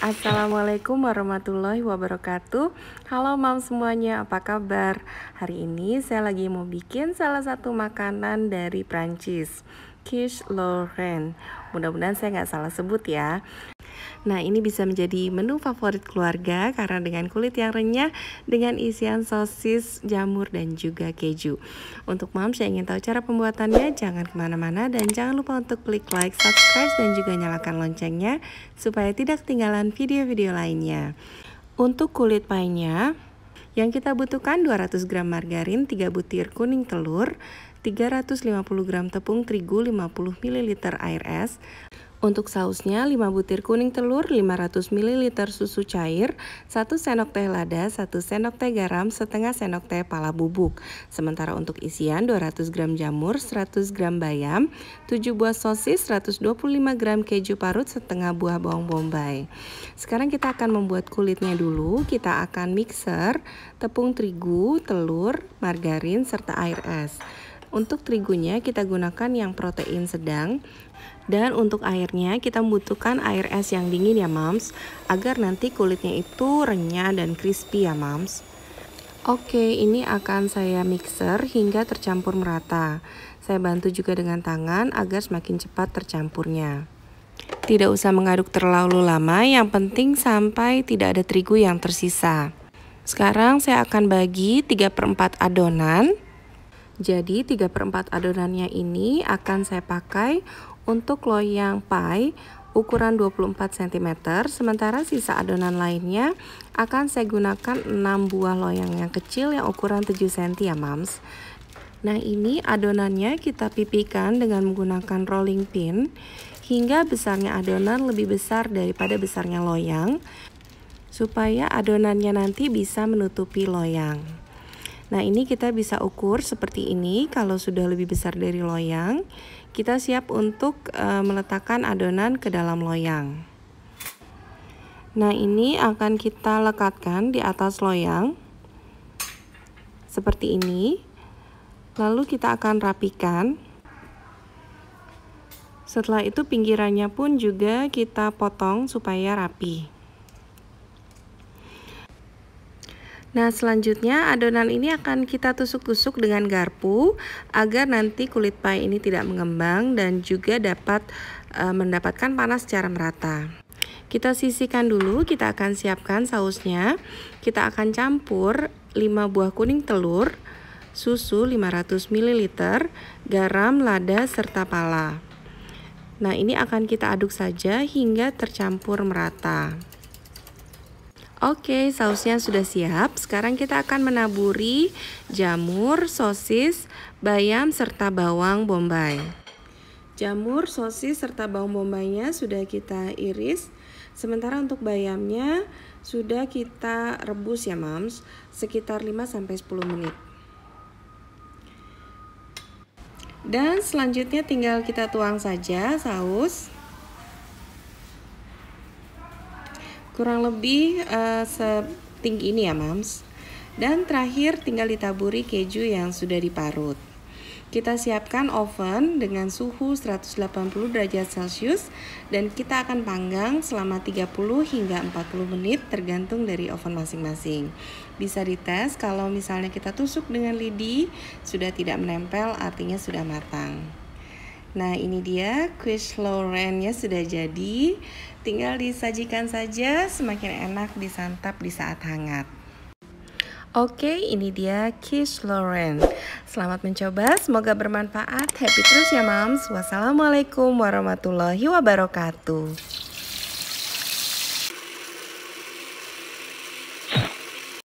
Assalamualaikum warahmatullahi wabarakatuh Halo mam semuanya, apa kabar? Hari ini saya lagi mau bikin salah satu makanan dari Prancis Quiche Lorraine Mudah-mudahan saya nggak salah sebut ya Nah, ini bisa menjadi menu favorit keluarga karena dengan kulit yang renyah dengan isian sosis, jamur, dan juga keju. Untuk moms yang ingin tahu cara pembuatannya, jangan kemana-mana dan jangan lupa untuk klik like, subscribe, dan juga nyalakan loncengnya supaya tidak ketinggalan video-video lainnya. Untuk kulit pie-nya, yang kita butuhkan 200 gram margarin, 3 butir kuning telur, 350 gram tepung terigu, 50 ml air es, untuk sausnya 5 butir kuning telur, 500 ml susu cair, 1 sendok teh lada, 1 sendok teh garam, setengah sendok teh pala bubuk. Sementara untuk isian 200 gram jamur, 100 gram bayam, 7 buah sosis, 125 gram keju parut, setengah buah bawang bombay. Sekarang kita akan membuat kulitnya dulu. Kita akan mixer tepung terigu, telur, margarin, serta air es. Untuk terigunya kita gunakan yang protein sedang dan untuk airnya kita membutuhkan air es yang dingin ya mams agar nanti kulitnya itu renyah dan crispy ya mams. Oke, ini akan saya mixer hingga tercampur merata. Saya bantu juga dengan tangan agar semakin cepat tercampurnya. Tidak usah mengaduk terlalu lama, yang penting sampai tidak ada terigu yang tersisa. Sekarang saya akan bagi 3 per 4 adonan jadi 3 per 4 adonannya ini akan saya pakai untuk loyang pie ukuran 24 cm sementara sisa adonan lainnya akan saya gunakan 6 buah loyang yang kecil yang ukuran 7 cm ya mams nah ini adonannya kita pipihkan dengan menggunakan rolling pin hingga besarnya adonan lebih besar daripada besarnya loyang supaya adonannya nanti bisa menutupi loyang Nah ini kita bisa ukur seperti ini kalau sudah lebih besar dari loyang kita siap untuk e, meletakkan adonan ke dalam loyang. Nah ini akan kita lekatkan di atas loyang seperti ini lalu kita akan rapikan setelah itu pinggirannya pun juga kita potong supaya rapi Nah selanjutnya adonan ini akan kita tusuk-tusuk dengan garpu agar nanti kulit pie ini tidak mengembang dan juga dapat e, mendapatkan panas secara merata. Kita sisihkan dulu, kita akan siapkan sausnya. Kita akan campur 5 buah kuning telur, susu 500 ml, garam, lada, serta pala. Nah, ini akan kita aduk saja hingga tercampur merata. Oke, sausnya sudah siap. Sekarang kita akan menaburi jamur, sosis, bayam, serta bawang bombay. Jamur, sosis, serta bawang bombaynya sudah kita iris. Sementara untuk bayamnya sudah kita rebus ya, Mams, sekitar 5-10 menit. Dan selanjutnya tinggal kita tuang saja saus. kurang lebih uh, setinggi ini ya mams dan terakhir tinggal ditaburi keju yang sudah diparut kita siapkan oven dengan suhu 180 derajat celcius dan kita akan panggang selama 30 hingga 40 menit tergantung dari oven masing-masing bisa dites kalau misalnya kita tusuk dengan lidi sudah tidak menempel artinya sudah matang Nah ini dia quiche ya sudah jadi Tinggal disajikan saja semakin enak disantap di saat hangat Oke ini dia quiche loren Selamat mencoba semoga bermanfaat Happy terus ya moms Wassalamualaikum warahmatullahi wabarakatuh